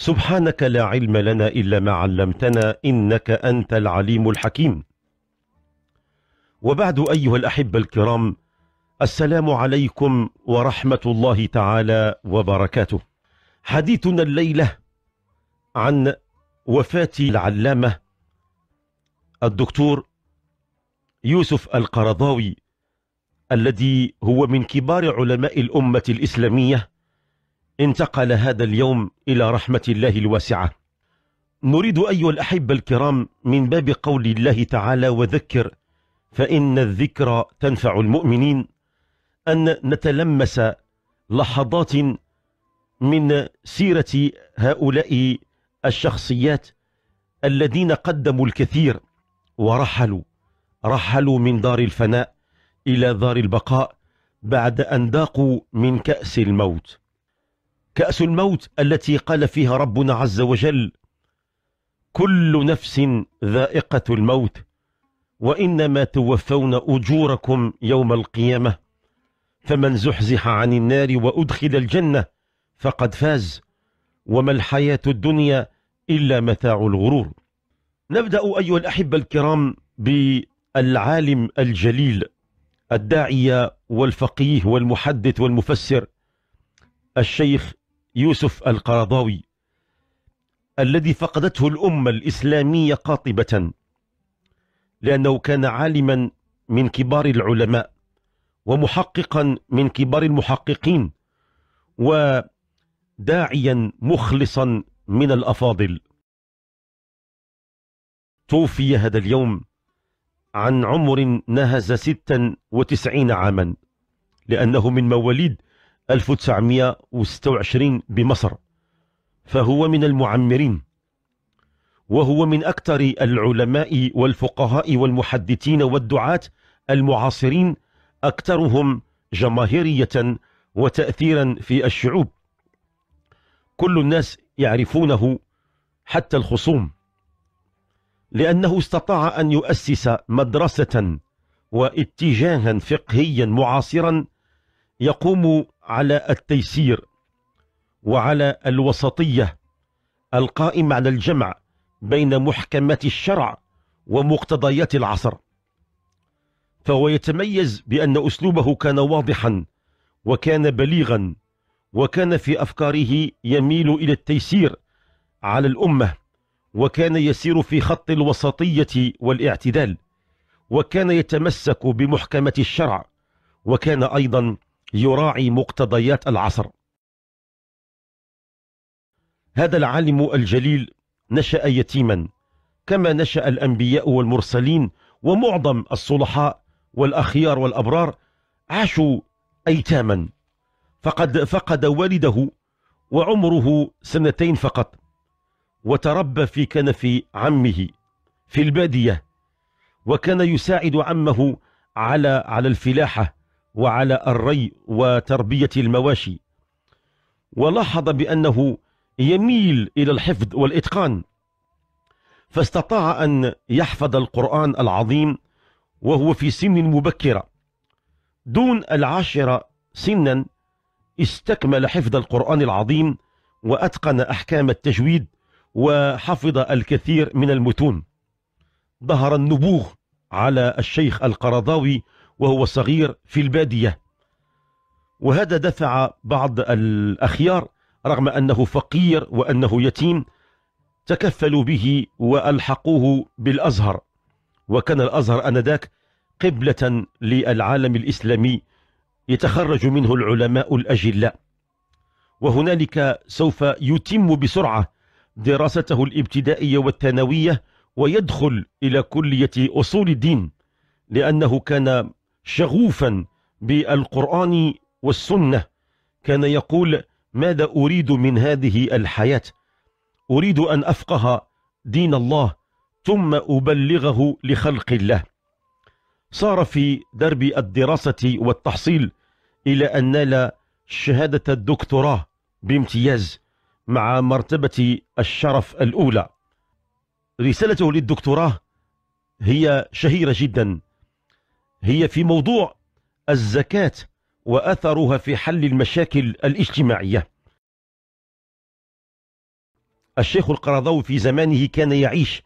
سبحانك لا علم لنا إلا ما علمتنا إنك أنت العليم الحكيم وبعد أيها الأحبة الكرام السلام عليكم ورحمة الله تعالى وبركاته حديثنا الليلة عن وفاة العلامة الدكتور يوسف القرضاوي الذي هو من كبار علماء الأمة الإسلامية انتقل هذا اليوم إلى رحمة الله الواسعة نريد أيها الأحبة الكرام من باب قول الله تعالى وذكر فإن الذكرى تنفع المؤمنين أن نتلمس لحظات من سيرة هؤلاء الشخصيات الذين قدموا الكثير ورحلوا رحلوا من دار الفناء إلى دار البقاء بعد أن ذاقوا من كأس الموت كأس الموت التي قال فيها ربنا عز وجل كل نفس ذائقة الموت وإنما توفون أجوركم يوم القيامة فمن زحزح عن النار وأدخل الجنة فقد فاز وما الحياة الدنيا إلا متاع الغرور نبدأ أيها الأحبة الكرام بالعالم الجليل الداعية والفقيه والمحدث والمفسر الشيخ يوسف القرضاوي الذي فقدته الأمة الإسلامية قاطبة لأنه كان عالما من كبار العلماء ومحققا من كبار المحققين وداعيا مخلصا من الأفاضل توفي هذا اليوم عن عمر نهز ستا وتسعين عاما لأنه من مواليد 1926 بمصر فهو من المعمرين وهو من أكثر العلماء والفقهاء والمحدثين والدعاة المعاصرين أكثرهم جماهيرية وتأثيرا في الشعوب كل الناس يعرفونه حتى الخصوم لأنه استطاع أن يؤسس مدرسة واتجاها فقهيا معاصرا يقوم على التيسير وعلى الوسطية القائم على الجمع بين محكمات الشرع ومقتضيات العصر فهو يتميز بأن أسلوبه كان واضحا وكان بليغا وكان في أفكاره يميل إلى التيسير على الأمة وكان يسير في خط الوسطية والاعتدال وكان يتمسك بمحكمة الشرع وكان أيضا يراعي مقتضيات العصر هذا العالم الجليل نشأ يتيما كما نشأ الأنبياء والمرسلين ومعظم الصلحاء والأخيار والأبرار عاشوا أيتاما فقد فقد والده وعمره سنتين فقط وتربى في كنف عمه في البادية وكان يساعد عمه على على الفلاحة وعلى الري وتربية المواشي ولاحظ بأنه يميل إلى الحفظ والإتقان فاستطاع أن يحفظ القرآن العظيم وهو في سن مبكرة دون العاشرة سنا استكمل حفظ القرآن العظيم وأتقن أحكام التجويد وحفظ الكثير من المتون ظهر النبوغ على الشيخ القرضاوي وهو صغير في البادية وهذا دفع بعض الأخيار رغم أنه فقير وأنه يتيم تكفلوا به وألحقوه بالأزهر وكان الأزهر أنذاك قبلة للعالم الإسلامي يتخرج منه العلماء الأجلاء وهنالك سوف يتم بسرعة دراسته الابتدائية والثانوية ويدخل إلى كلية أصول الدين لأنه كان شغوفا بالقرآن والسنة كان يقول ماذا أريد من هذه الحياة أريد أن أفقه دين الله ثم أبلغه لخلق الله صار في درب الدراسة والتحصيل إلى أن نال شهادة الدكتوراه بامتياز مع مرتبة الشرف الأولى رسالته للدكتوراه هي شهيرة جدا هي في موضوع الزكاة وأثرها في حل المشاكل الاجتماعية الشيخ القرضاوي في زمانه كان يعيش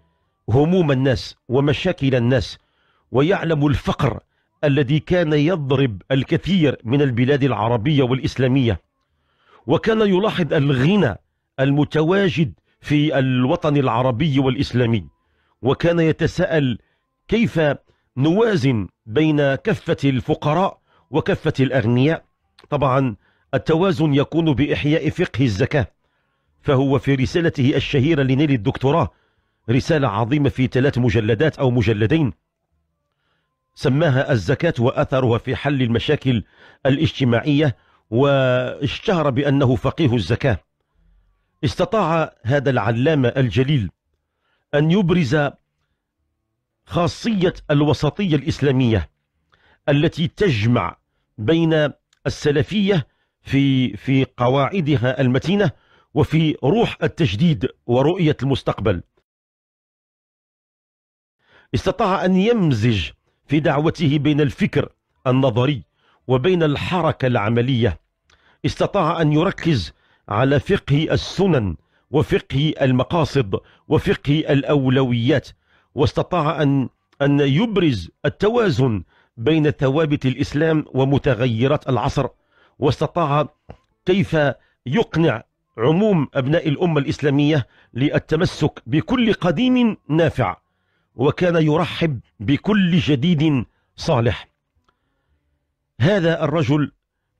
هموم الناس ومشاكل الناس ويعلم الفقر الذي كان يضرب الكثير من البلاد العربية والإسلامية وكان يلاحظ الغنى المتواجد في الوطن العربي والإسلامي وكان يتساءل كيف نوازن بين كفة الفقراء وكفة الأغنياء طبعا التوازن يكون بإحياء فقه الزكاة فهو في رسالته الشهيرة لنيل الدكتوراه رسالة عظيمة في ثلاث مجلدات أو مجلدين سماها الزكاة وأثرها في حل المشاكل الاجتماعية واشتهر بأنه فقيه الزكاة استطاع هذا العلامة الجليل أن يبرز خاصية الوسطية الإسلامية التي تجمع بين السلفية في في قواعدها المتينة وفي روح التجديد ورؤية المستقبل استطاع أن يمزج في دعوته بين الفكر النظري وبين الحركة العملية استطاع أن يركز على فقه السنن وفقه المقاصد وفقه الأولويات واستطاع أن أن يبرز التوازن بين ثوابت الإسلام ومتغيرات العصر واستطاع كيف يقنع عموم أبناء الأمة الإسلامية للتمسك بكل قديم نافع وكان يرحب بكل جديد صالح هذا الرجل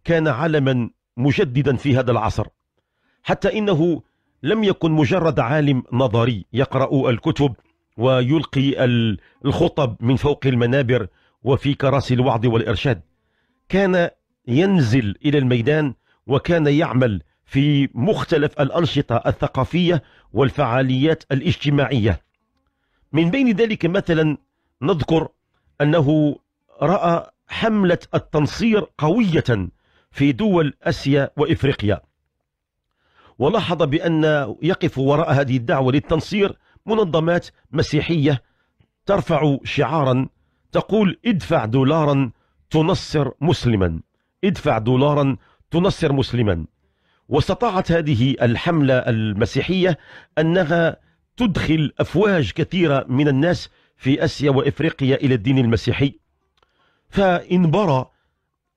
كان علما مجددا في هذا العصر حتى إنه لم يكن مجرد عالم نظري يقرأ الكتب ويلقي الخطب من فوق المنابر وفي كراسي الوعظ والإرشاد كان ينزل إلى الميدان وكان يعمل في مختلف الأنشطة الثقافية والفعاليات الاجتماعية من بين ذلك مثلا نذكر أنه رأى حملة التنصير قوية في دول أسيا وإفريقيا ولاحظ بأن يقف وراء هذه الدعوة للتنصير منظمات مسيحية ترفع شعارا تقول ادفع دولارا تنصر مسلما ادفع دولارا تنصر مسلما واستطاعت هذه الحملة المسيحية أنها تدخل أفواج كثيرة من الناس في أسيا وإفريقيا إلى الدين المسيحي فانبرى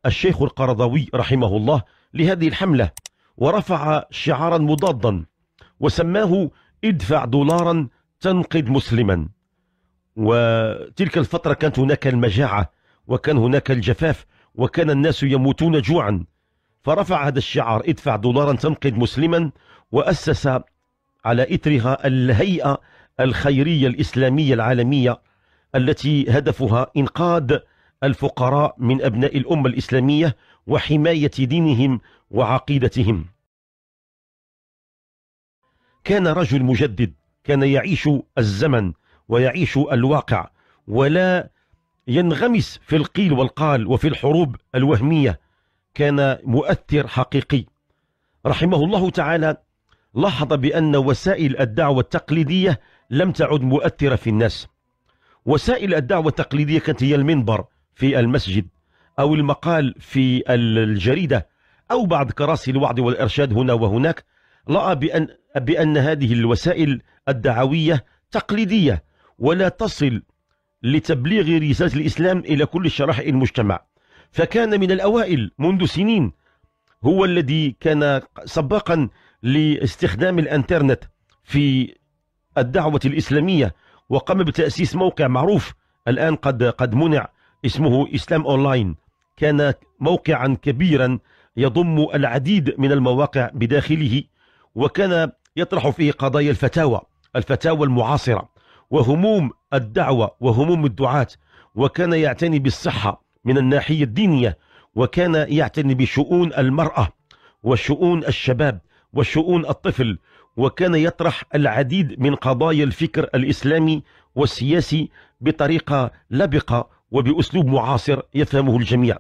الشيخ القرضاوي رحمه الله لهذه الحملة ورفع شعارا مضادا وسماه ادفع دولارا تنقذ مسلما وتلك الفترة كانت هناك المجاعة وكان هناك الجفاف وكان الناس يموتون جوعا فرفع هذا الشعار ادفع دولارا تنقذ مسلما وأسس على إثرها الهيئة الخيرية الإسلامية العالمية التي هدفها إنقاذ الفقراء من أبناء الأمة الإسلامية وحماية دينهم وعقيدتهم كان رجل مجدد كان يعيش الزمن ويعيش الواقع ولا ينغمس في القيل والقال وفي الحروب الوهمية كان مؤثر حقيقي رحمه الله تعالى لاحظ بأن وسائل الدعوة التقليدية لم تعد مؤثرة في الناس وسائل الدعوة التقليدية كانت هي المنبر في المسجد أو المقال في الجريدة أو بعض كراسي الوعظ والإرشاد هنا وهناك رأى بأن بأن هذه الوسائل الدعوية تقليدية ولا تصل لتبليغ رسالة الإسلام إلى كل شرائح المجتمع فكان من الأوائل منذ سنين هو الذي كان سباقا لاستخدام الانترنت في الدعوة الإسلامية وقام بتأسيس موقع معروف الآن قد قد منع اسمه إسلام أونلاين كان موقعا كبيرا يضم العديد من المواقع بداخله وكان يطرح فيه قضايا الفتاوى الفتاوى المعاصرة وهموم الدعوة وهموم الدعاة وكان يعتني بالصحة من الناحية الدينية وكان يعتني بشؤون المرأة وشؤون الشباب وشؤون الطفل وكان يطرح العديد من قضايا الفكر الإسلامي والسياسي بطريقة لبقة وبأسلوب معاصر يفهمه الجميع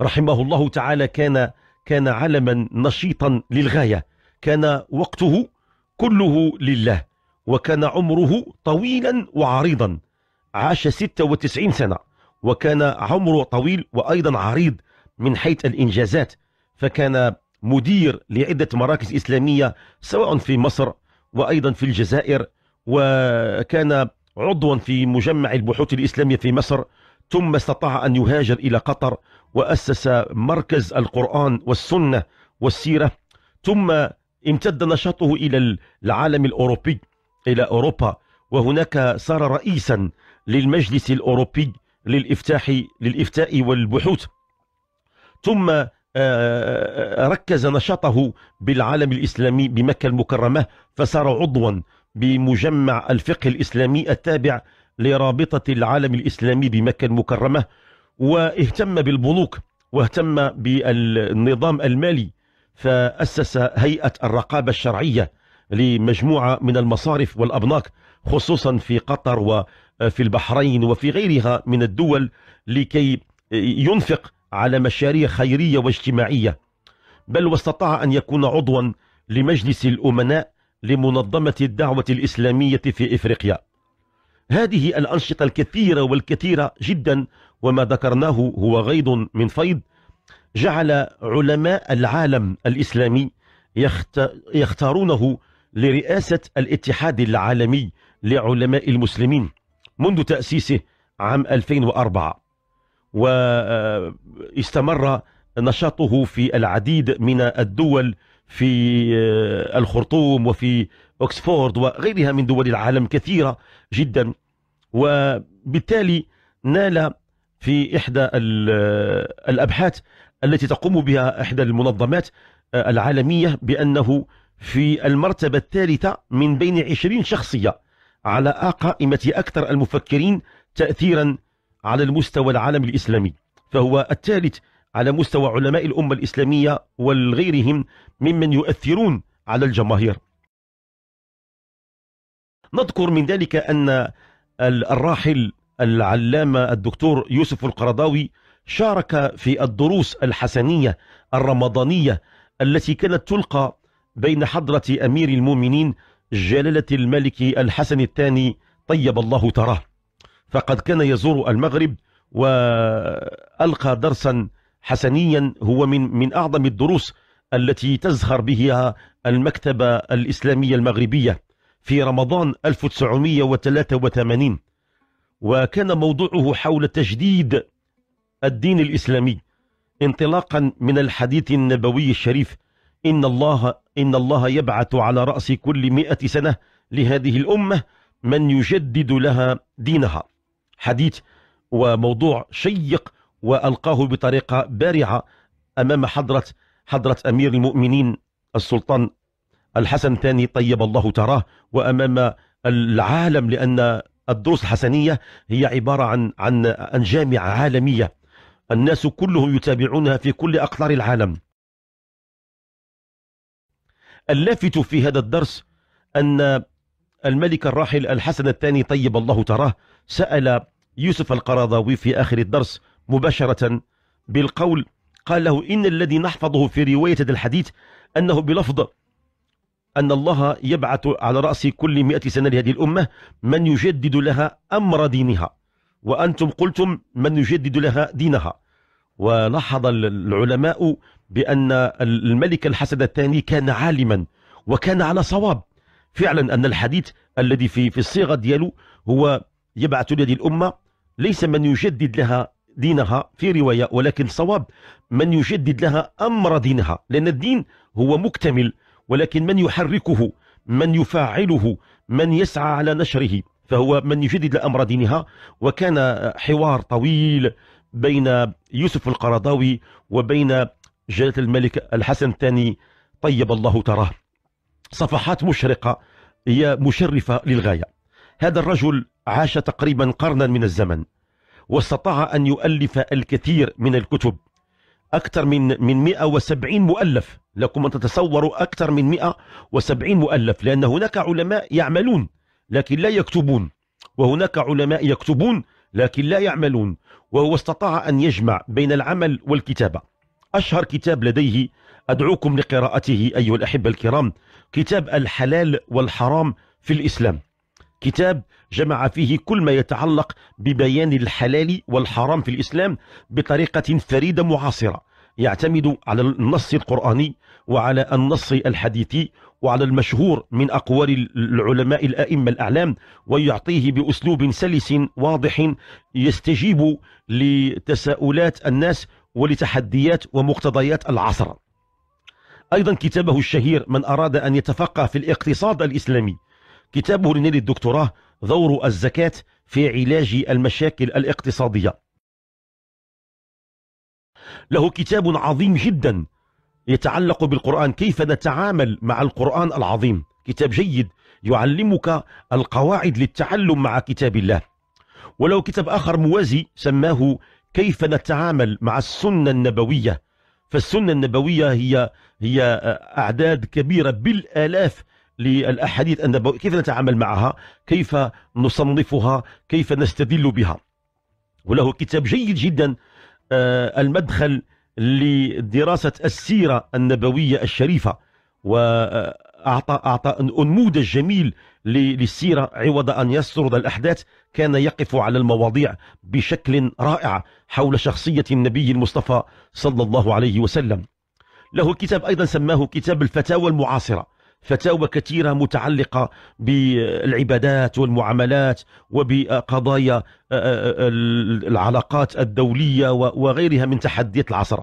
رحمه الله تعالى كان كان علما نشيطا للغاية كان وقته كله لله وكان عمره طويلا وعريضا عاش 96 سنة وكان عمره طويل وأيضا عريض من حيث الإنجازات فكان مدير لعدة مراكز إسلامية سواء في مصر وأيضا في الجزائر وكان عضوا في مجمع البحوث الإسلامية في مصر ثم استطاع أن يهاجر إلى قطر وأسس مركز القرآن والسنة والسيرة ثم امتد نشاطه إلى العالم الأوروبي إلى أوروبا وهناك صار رئيسا للمجلس الأوروبي للإفتاح للإفتاء والبحوث ثم آه، آه، ركز نشاطه بالعالم الإسلامي بمكة المكرمة فصار عضوا بمجمع الفقه الإسلامي التابع لرابطة العالم الإسلامي بمكة المكرمة واهتم بالبنوك واهتم بالنظام المالي فأسس هيئة الرقابة الشرعية لمجموعة من المصارف والأبناك خصوصا في قطر وفي البحرين وفي غيرها من الدول لكي ينفق على مشاريع خيرية واجتماعية بل واستطاع أن يكون عضوا لمجلس الأمناء لمنظمة الدعوة الإسلامية في إفريقيا هذه الأنشطة الكثيرة والكثيرة جدا وما ذكرناه هو غيض من فيض جعل علماء العالم الإسلامي يختارونه لرئاسة الاتحاد العالمي لعلماء المسلمين منذ تأسيسه عام 2004 واستمر آه، نشاطه في العديد من الدول في آه، الخرطوم وفي أكسفورد وغيرها من دول العالم كثيرة جدا وبالتالي نال في إحدى آه، الأبحاث التي تقوم بها إحدى المنظمات آه، العالمية بأنه في المرتبة الثالثة من بين 20 شخصية على قائمة أكثر المفكرين تأثيرا على المستوى العالم الإسلامي فهو الثالث على مستوى علماء الأمة الإسلامية والغيرهم ممن يؤثرون على الجماهير نذكر من ذلك أن الراحل العلامة الدكتور يوسف القرضاوي شارك في الدروس الحسنية الرمضانية التي كانت تلقى بين حضرة أمير المؤمنين جلالة الملك الحسن الثاني طيب الله تراه فقد كان يزور المغرب وألقى درسا حسنيا هو من من أعظم الدروس التي تزخر بها المكتبة الإسلامية المغربية في رمضان 1983 وكان موضوعه حول تجديد الدين الإسلامي انطلاقا من الحديث النبوي الشريف إن الله, إن الله يبعث على رأس كل مئة سنة لهذه الأمة من يجدد لها دينها حديث وموضوع شيق وألقاه بطريقة بارعة أمام حضرة حضرة أمير المؤمنين السلطان الحسن الثاني طيب الله تراه وأمام العالم لأن الدروس الحسنية هي عبارة عن عن عن جامعة عالمية الناس كلهم يتابعونها في كل أقطار العالم اللافت في هذا الدرس أن الملك الراحل الحسن الثاني طيب الله تراه سأل يوسف القرضاوي في آخر الدرس مباشرة بالقول قال له إن الذي نحفظه في رواية الحديث أنه بلفظ أن الله يبعث على رأس كل مئة سنة لهذه الأمة من يجدد لها أمر دينها وأنتم قلتم من يجدد لها دينها ولاحظ العلماء بأن الملك الحسن الثاني كان عالما وكان على صواب فعلا أن الحديث الذي في في الصيغة دياله هو يبعث لهذه الأمة ليس من يجدد لها دينها في رواية ولكن صواب من يجدد لها أمر دينها لأن الدين هو مكتمل ولكن من يحركه من يفاعله من يسعى على نشره فهو من يجدد لأمر دينها وكان حوار طويل بين يوسف القرضاوي وبين جلالة الملك الحسن الثاني طيب الله تراه صفحات مشرقة هي مشرفة للغاية هذا الرجل عاش تقريبا قرنا من الزمن واستطاع أن يؤلف الكثير من الكتب أكثر من من 170 مؤلف لكم أن تتصوروا أكثر من 170 مؤلف لأن هناك علماء يعملون لكن لا يكتبون وهناك علماء يكتبون لكن لا يعملون وهو استطاع أن يجمع بين العمل والكتابة أشهر كتاب لديه أدعوكم لقراءته أيها الأحبة الكرام كتاب الحلال والحرام في الإسلام كتاب جمع فيه كل ما يتعلق ببيان الحلال والحرام في الإسلام بطريقة فريدة معاصرة يعتمد على النص القرآني وعلى النص الحديثي وعلى المشهور من أقوال العلماء الأئمة الأعلام ويعطيه بأسلوب سلس واضح يستجيب لتساؤلات الناس ولتحديات ومقتضيات العصر أيضا كتابه الشهير من أراد أن يتفقه في الاقتصاد الإسلامي كتابه لنيل الدكتوراه دور الزكاة في علاج المشاكل الاقتصادية له كتاب عظيم جدا يتعلق بالقرآن كيف نتعامل مع القرآن العظيم كتاب جيد يعلمك القواعد للتعلم مع كتاب الله ولو كتاب آخر موازي سماه كيف نتعامل مع السنة النبوية فالسنة النبوية هي هي أعداد كبيرة بالآلاف للأحاديث النبوية كيف نتعامل معها كيف نصنفها كيف نستدل بها وله كتاب جيد جدا آه، المدخل لدراسة السيرة النبوية الشريفة وأعطى أعطى أنموذج جميل للسيرة عوض أن يسرد الأحداث كان يقف على المواضيع بشكل رائع حول شخصية النبي المصطفى صلى الله عليه وسلم له كتاب أيضا سماه كتاب الفتاوى المعاصرة فتاوى كثيرة متعلقة بالعبادات والمعاملات وبقضايا آه، آه، آه، العلاقات الدولية وغيرها من تحديات العصر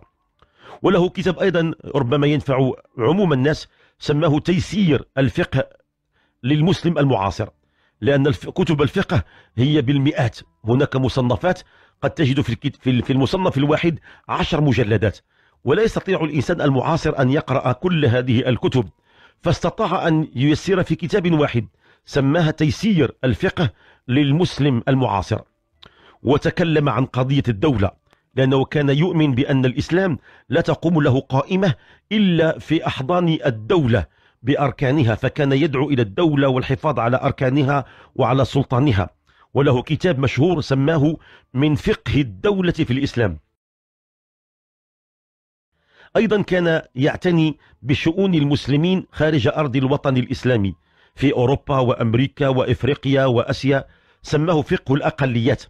وله كتاب أيضا ربما ينفع عموم الناس سماه تيسير الفقه للمسلم المعاصر لأن كتب الفقه هي بالمئات هناك مصنفات قد تجد في في المصنف الواحد عشر مجلدات ولا يستطيع الإنسان المعاصر أن يقرأ كل هذه الكتب فاستطاع أن ييسر في كتاب واحد سماها تيسير الفقه للمسلم المعاصر وتكلم عن قضية الدولة لأنه كان يؤمن بأن الإسلام لا تقوم له قائمة إلا في أحضان الدولة بأركانها فكان يدعو إلى الدولة والحفاظ على أركانها وعلى سلطانها وله كتاب مشهور سماه من فقه الدولة في الإسلام أيضا كان يعتني بشؤون المسلمين خارج أرض الوطن الإسلامي في أوروبا وأمريكا وإفريقيا وأسيا سماه فقه الأقليات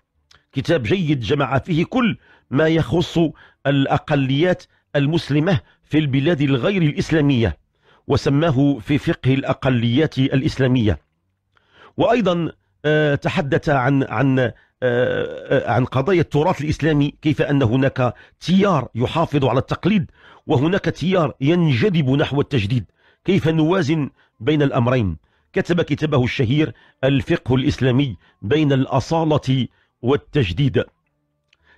كتاب جيد جمع فيه كل ما يخص الأقليات المسلمة في البلاد الغير الإسلامية وسماه في فقه الأقليات الإسلامية وأيضا آه، تحدث عن عن آه، آه، عن قضايا التراث الإسلامي كيف أن هناك تيار يحافظ على التقليد وهناك تيار ينجذب نحو التجديد كيف نوازن بين الأمرين كتب كتابه الشهير الفقه الإسلامي بين الأصالة والتجديد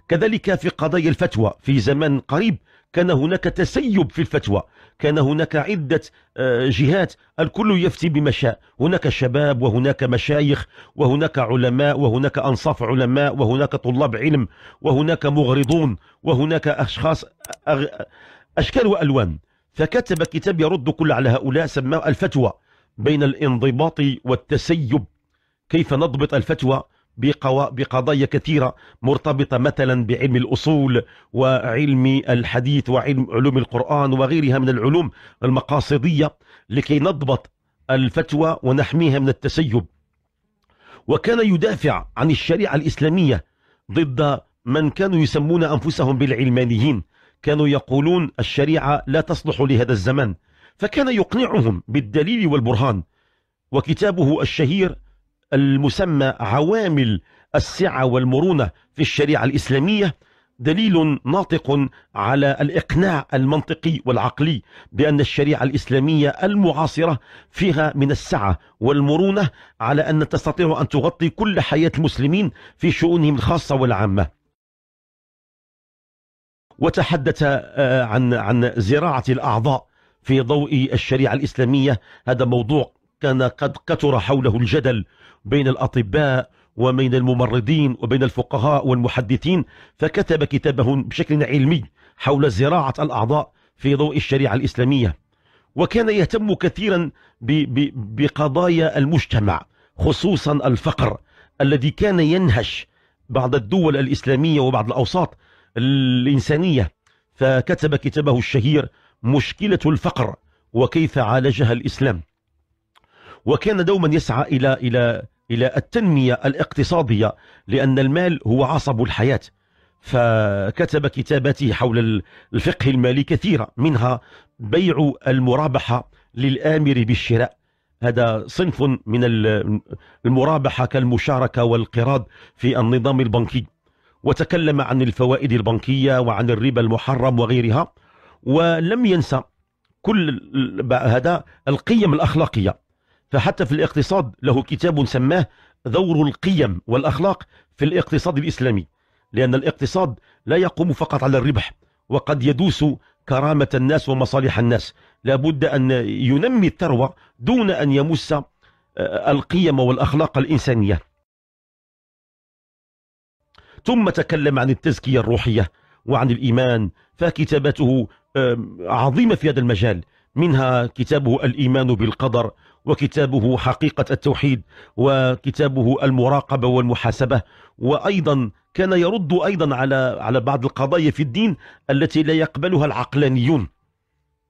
كذلك في قضايا الفتوى في زمان قريب كان هناك تسيب في الفتوى كان هناك عدة آه، جهات الكل يفتي بما شاء هناك شباب وهناك مشايخ وهناك علماء وهناك أنصاف علماء وهناك طلاب علم وهناك مغرضون وهناك أشخاص أشكال وألوان فكتب كتاب يرد كل على هؤلاء سماه الفتوى بين الانضباط والتسيب كيف نضبط الفتوى بقضايا كثيرة مرتبطة مثلا بعلم الأصول وعلم الحديث وعلم علوم القرآن وغيرها من العلوم المقاصدية لكي نضبط الفتوى ونحميها من التسيب وكان يدافع عن الشريعة الإسلامية ضد من كانوا يسمون أنفسهم بالعلمانيين كانوا يقولون الشريعة لا تصلح لهذا الزمان فكان يقنعهم بالدليل والبرهان وكتابه الشهير المسمى عوامل السعة والمرونة في الشريعة الإسلامية دليل ناطق على الإقناع المنطقي والعقلي بأن الشريعة الإسلامية المعاصرة فيها من السعة والمرونة على أن تستطيع أن تغطي كل حياة المسلمين في شؤونهم الخاصة والعامة وتحدث آه، عن عن زراعة الأعضاء في ضوء الشريعة الإسلامية هذا موضوع كان قد كثر حوله الجدل بين الأطباء وبين الممرضين وبين الفقهاء والمحدثين فكتب كتابه بشكل علمي حول زراعة الأعضاء في ضوء الشريعة الإسلامية وكان يهتم كثيرا بقضايا المجتمع خصوصا الفقر الذي كان ينهش بعض الدول الإسلامية وبعض الأوساط الإنسانية فكتب كتابه الشهير مشكلة الفقر وكيف عالجها الإسلام وكان دوما يسعى إلى إلى إلى التنمية الاقتصادية لأن المال هو عصب الحياة فكتب كتاباته حول الفقه المالي كثيرة منها بيع المرابحة للآمر بالشراء هذا صنف من المرابحة كالمشاركة والقراض في النظام البنكي وتكلم عن الفوائد البنكية وعن الربا المحرم وغيرها ولم ينسى كل هذا القيم الأخلاقية فحتى في الاقتصاد له كتاب سماه دور القيم والأخلاق في الاقتصاد الإسلامي لأن الاقتصاد لا يقوم فقط على الربح وقد يدوس كرامة الناس ومصالح الناس لابد أن ينمي الثروة دون أن يمس آه، القيم والأخلاق الإنسانية ثم تكلم عن التزكية الروحية وعن الإيمان فكتابته عظيمة في هذا المجال منها كتابه الإيمان بالقدر وكتابه حقيقة التوحيد وكتابه المراقبة والمحاسبة وأيضا كان يرد أيضا على على بعض القضايا في الدين التي لا يقبلها العقلانيون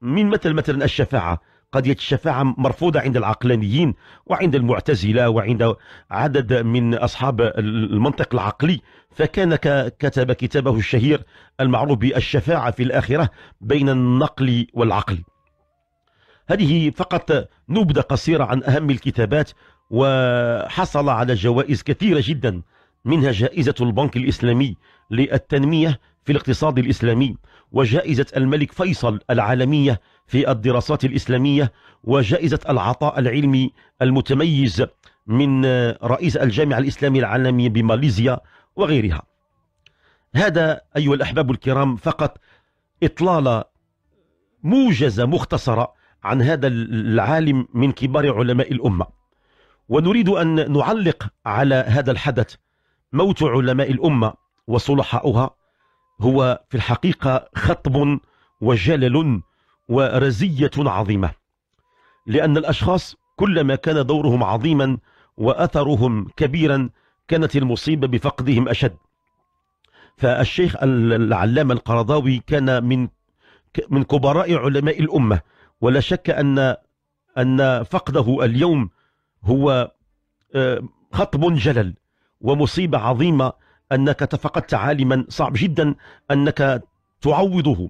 من مثل مثلا الشفاعة قضية الشفاعة مرفوضة عند العقلانيين وعند المعتزلة وعند عدد من أصحاب المنطق العقلي فكان كتب كتابه الشهير المعروف بالشفاعة في الآخرة بين النقل والعقل هذه فقط نبذة قصيرة عن أهم الكتابات وحصل على جوائز كثيرة جدا منها جائزة البنك الإسلامي للتنمية في الاقتصاد الإسلامي وجائزة الملك فيصل العالمية في الدراسات الإسلامية وجائزة العطاء العلمي المتميز من رئيس الجامعة الإسلامية العالمية بماليزيا وغيرها هذا أيها الأحباب الكرام فقط إطلالة موجزة مختصرة عن هذا العالم من كبار علماء الأمة ونريد أن نعلق على هذا الحدث موت علماء الأمة وصلحاؤها هو في الحقيقة خطب وجلل ورزية عظيمة لأن الأشخاص كلما كان دورهم عظيما وأثرهم كبيرا كانت المصيبة بفقدهم أشد فالشيخ العلامة القرضاوي كان من من كبراء علماء الأمة ولا شك أن أن فقده اليوم هو آه، خطب جلل ومصيبة عظيمة أنك تفقدت عالما صعب جدا أنك تعوضه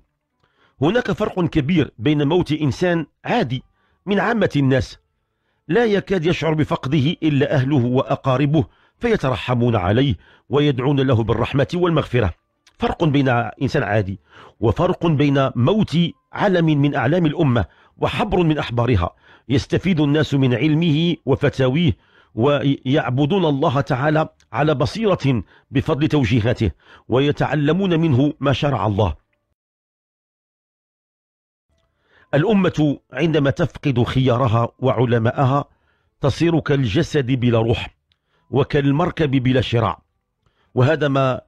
هناك فرق كبير بين موت إنسان عادي من عامة الناس لا يكاد يشعر بفقده إلا أهله وأقاربه فيترحمون عليه ويدعون له بالرحمة والمغفرة فرق بين إنسان عادي وفرق بين موت علم من أعلام الأمة وحبر من أحبارها يستفيد الناس من علمه وفتاويه ويعبدون الله تعالى على بصيرة بفضل توجيهاته ويتعلمون منه ما شرع الله الأمة عندما تفقد خيارها وعلماءها تصير كالجسد بلا روح وكالمركب بلا شراع وهذا ما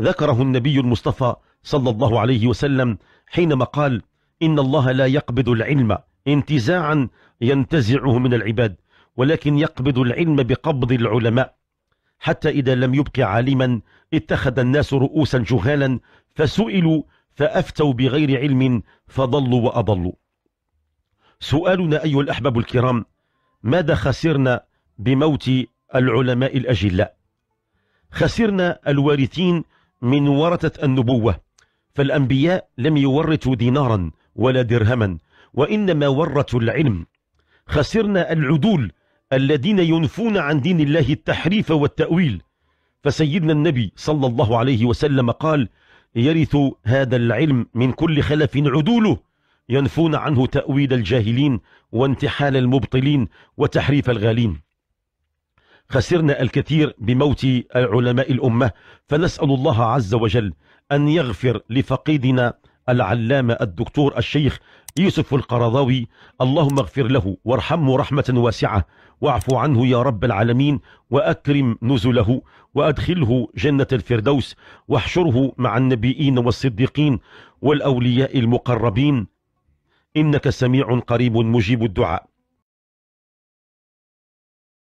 ذكره النبي المصطفى صلى الله عليه وسلم حينما قال إن الله لا يقبض العلم انتزاعا ينتزعه من العباد ولكن يقبض العلم بقبض العلماء حتى إذا لم يبق عالما اتخذ الناس رؤوسا جهالا فسئلوا فأفتوا بغير علم فضلوا وأضلوا سؤالنا أيها الأحباب الكرام ماذا خسرنا بموت العلماء الأجلاء خسرنا الوارثين من ورثة النبوة فالأنبياء لم يورثوا دينارا ولا درهما وإنما ورثوا العلم خسرنا العدول الذين ينفون عن دين الله التحريف والتأويل فسيدنا النبي صلى الله عليه وسلم قال يرث هذا العلم من كل خلف عدوله ينفون عنه تأويل الجاهلين وانتحال المبطلين وتحريف الغالين خسرنا الكثير بموت علماء الأمة فنسأل الله عز وجل أن يغفر لفقيدنا العلامة الدكتور الشيخ يوسف القرضاوي اللهم اغفر له وارحمه رحمة واسعة واعف عنه يا رب العالمين وأكرم نزله وأدخله جنة الفردوس واحشره مع النبيين والصديقين والأولياء المقربين إنك سميع قريب مجيب الدعاء